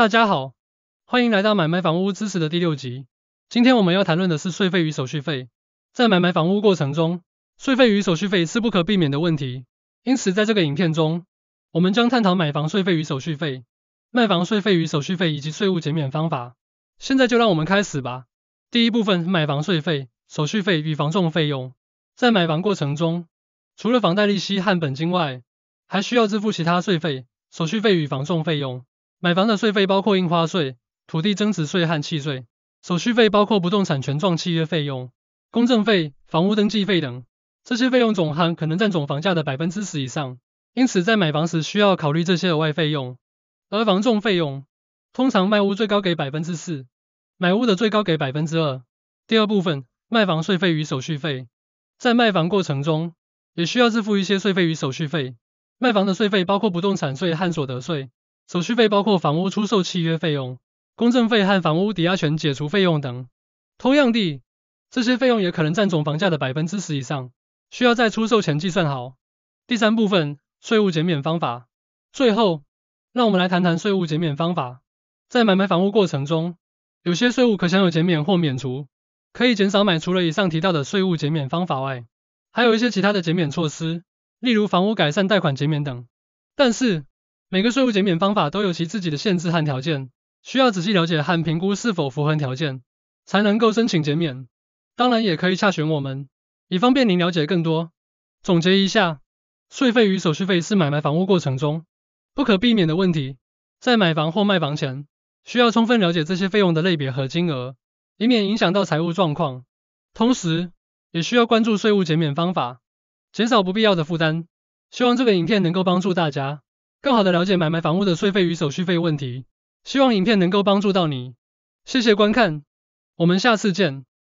大家好，欢迎来到买卖房屋知识的第六集。今天我们要谈论的是税费与手续费。在买卖房屋过程中，税费与手续费是不可避免的问题。因此，在这个影片中，我们将探讨买房税费与手续费、卖房税费与手续费以及税务减免方法。现在就让我们开始吧。第一部分：买房税费、手续费与房送费用。在买房过程中，除了房贷利息和本金外，还需要支付其他税费、手续费与房送费用。买房的税费包括印花税、土地增值税和契税，手续费包括不动产权状契约费用、公证费、房屋登记费等。这些费用总含可能占总房价的百分之十以上，因此在买房时需要考虑这些额外费用。而房仲费用，通常卖屋最高给百分之四，买屋的最高给百分之二。第二部分，卖房税费与手续费，在卖房过程中也需要支付一些税费与手续费。卖房的税费包括不动产税和所得税。手续费包括房屋出售契约费用、公证费和房屋抵押权解除费用等。同样地，这些费用也可能占总房价的百分之十以上，需要在出售前计算好。第三部分，税务减免方法。最后，让我们来谈谈税务减免方法。在买卖房屋过程中，有些税务可享有减免或免除，可以减少买。除了以上提到的税务减免方法外，还有一些其他的减免措施，例如房屋改善贷款减免等。但是，每个税务减免方法都有其自己的限制和条件，需要仔细了解和评估是否符合条件，才能够申请减免。当然，也可以洽询我们，以方便您了解更多。总结一下，税费与手续费是买卖房屋过程中不可避免的问题，在买房或卖房前，需要充分了解这些费用的类别和金额，以免影响到财务状况。同时，也需要关注税务减免方法，减少不必要的负担。希望这个影片能够帮助大家。更好的了解买卖房屋的税费与手续费问题，希望影片能够帮助到你。谢谢观看，我们下次见。